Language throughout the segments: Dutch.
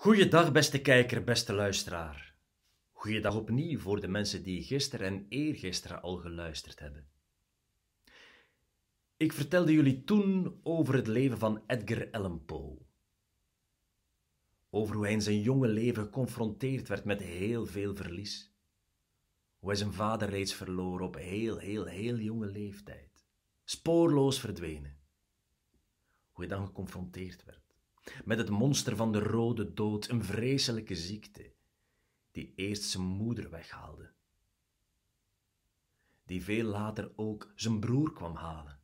Goeiedag, beste kijker, beste luisteraar. Goeiedag opnieuw voor de mensen die gisteren en eergisteren al geluisterd hebben. Ik vertelde jullie toen over het leven van Edgar Allan Poe. Over hoe hij in zijn jonge leven geconfronteerd werd met heel veel verlies. Hoe hij zijn vader reeds verloor op heel, heel, heel jonge leeftijd. Spoorloos verdwenen. Hoe hij dan geconfronteerd werd met het monster van de rode dood, een vreselijke ziekte, die eerst zijn moeder weghaalde, die veel later ook zijn broer kwam halen,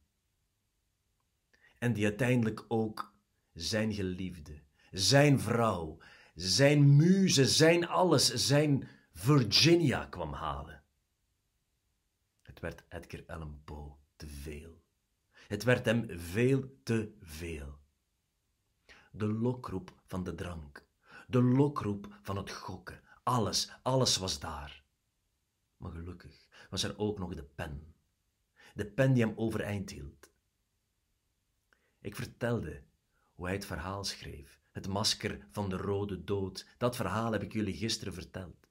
en die uiteindelijk ook zijn geliefde, zijn vrouw, zijn muze, zijn alles, zijn Virginia kwam halen. Het werd Edgar Allan Poe te veel. Het werd hem veel te veel de lokroep van de drank, de lokroep van het gokken. Alles, alles was daar. Maar gelukkig was er ook nog de pen. De pen die hem overeind hield. Ik vertelde hoe hij het verhaal schreef, het masker van de rode dood. Dat verhaal heb ik jullie gisteren verteld.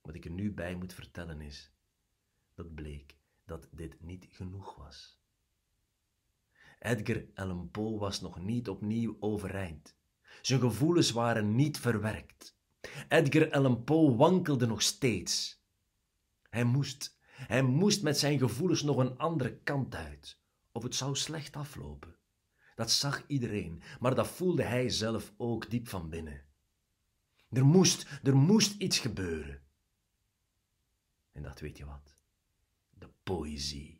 Wat ik er nu bij moet vertellen is dat bleek dat dit niet genoeg was. Edgar Allan Poe was nog niet opnieuw overeind. Zijn gevoelens waren niet verwerkt. Edgar Allan Poe wankelde nog steeds. Hij moest, hij moest met zijn gevoelens nog een andere kant uit. Of het zou slecht aflopen. Dat zag iedereen, maar dat voelde hij zelf ook diep van binnen. Er moest, er moest iets gebeuren. En dat weet je wat? De poëzie.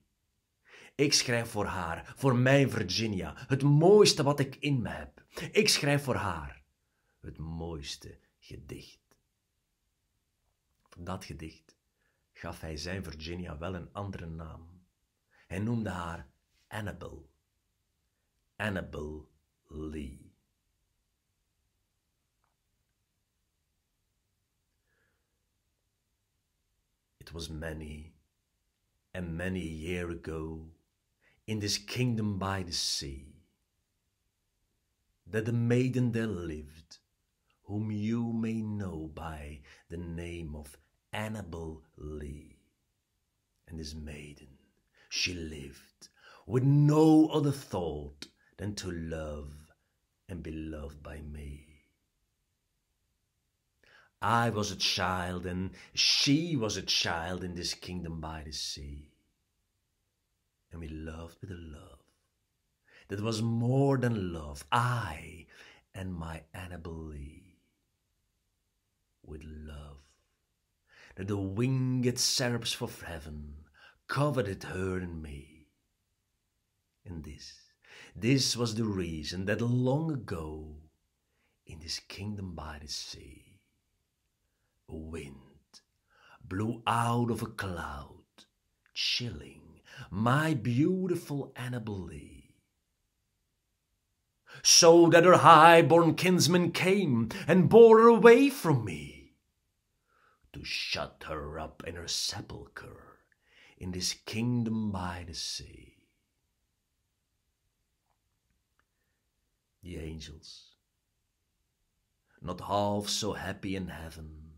Ik schrijf voor haar, voor mijn Virginia, het mooiste wat ik in me heb. Ik schrijf voor haar het mooiste gedicht. Voor dat gedicht gaf hij zijn Virginia wel een andere naam. Hij noemde haar Annabel. Annabel Lee. It was many and many years year ago in this kingdom by the sea, that the maiden there lived, whom you may know by the name of Annabel Lee. And this maiden, she lived with no other thought than to love and be loved by me. I was a child and she was a child in this kingdom by the sea and we loved with a love that was more than love. I and my Annabelle Lee with love that the winged seraphs from heaven coveted her and me. And this, this was the reason that long ago, in this kingdom by the sea, a wind blew out of a cloud, chilling my beautiful Annabel Lee. So that her high-born kinsmen came and bore her away from me, to shut her up in her sepulchre in this kingdom by the sea. The angels, not half so happy in heaven,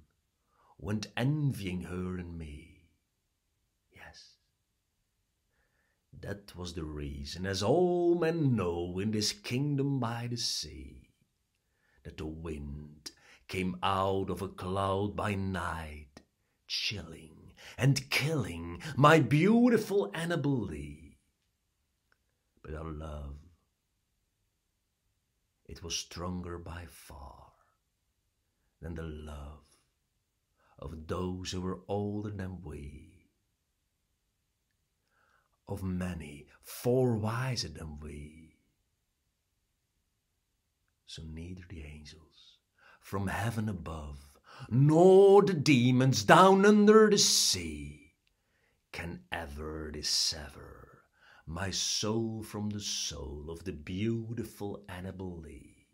went envying her and me That was the reason, as all men know in this kingdom by the sea, that the wind came out of a cloud by night, chilling and killing my beautiful Annabel Lee. But our love, it was stronger by far than the love of those who were older than we of many, far wiser than we. So neither the angels from heaven above, nor the demons down under the sea, can ever dissever my soul from the soul of the beautiful Annabel Lee.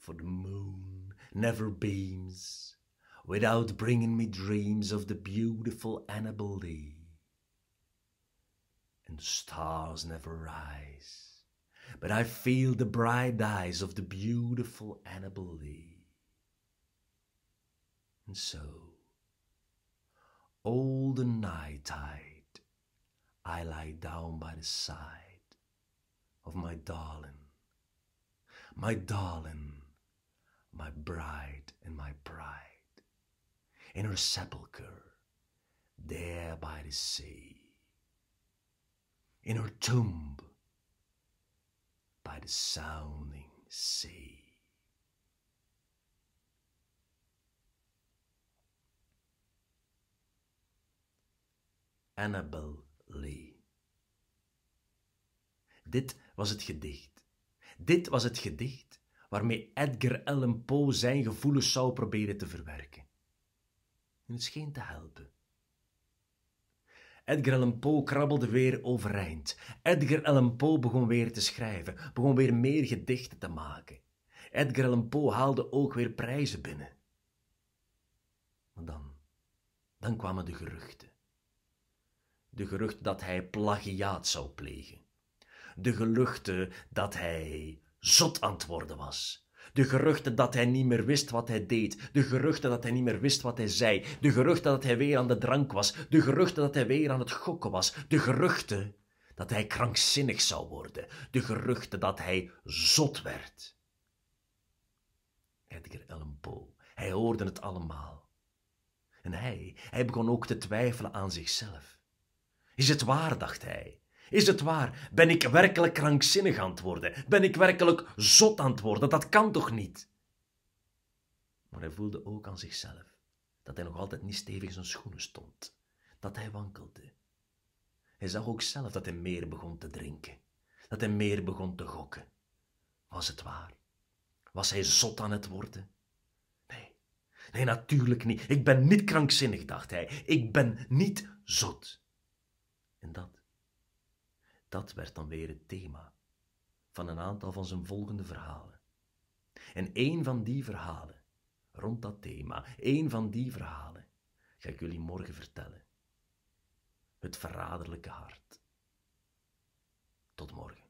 For the moon never beams without bringing me dreams of the beautiful Annabel Lee. And stars never rise, but I feel the bright eyes of the beautiful Annabel Lee. And so, all the night tide, I lie down by the side of my darling, my darling, my bride and my bride. in her sepulcher, there by the sea, in her tomb, by the sounding sea. Annabel Lee. Dit was het gedicht. Dit was het gedicht waarmee Edgar Allan Poe zijn gevoelens zou proberen te verwerken en het scheen te helpen. Edgar Allan Poe krabbelde weer overeind. Edgar Allan Poe begon weer te schrijven, begon weer meer gedichten te maken. Edgar Allan Poe haalde ook weer prijzen binnen. Maar dan, dan kwamen de geruchten. De geruchten dat hij plagiaat zou plegen. De geruchten dat hij zot aan het worden was. De geruchten dat hij niet meer wist wat hij deed. De geruchten dat hij niet meer wist wat hij zei. De geruchten dat hij weer aan de drank was. De geruchten dat hij weer aan het gokken was. De geruchten dat hij krankzinnig zou worden. De geruchten dat hij zot werd. Edgar Allan Poe, hij hoorde het allemaal. En hij, hij begon ook te twijfelen aan zichzelf. Is het waar, dacht hij? Is het waar? Ben ik werkelijk krankzinnig aan het worden? Ben ik werkelijk zot aan het worden? Dat kan toch niet? Maar hij voelde ook aan zichzelf dat hij nog altijd niet stevig in zijn schoenen stond, dat hij wankelde. Hij zag ook zelf dat hij meer begon te drinken, dat hij meer begon te gokken. Was het waar? Was hij zot aan het worden? Nee, nee, natuurlijk niet. Ik ben niet krankzinnig, dacht hij. Ik ben niet zot. En dat dat werd dan weer het thema van een aantal van zijn volgende verhalen. En één van die verhalen, rond dat thema, één van die verhalen, ga ik jullie morgen vertellen. Het verraderlijke hart. Tot morgen.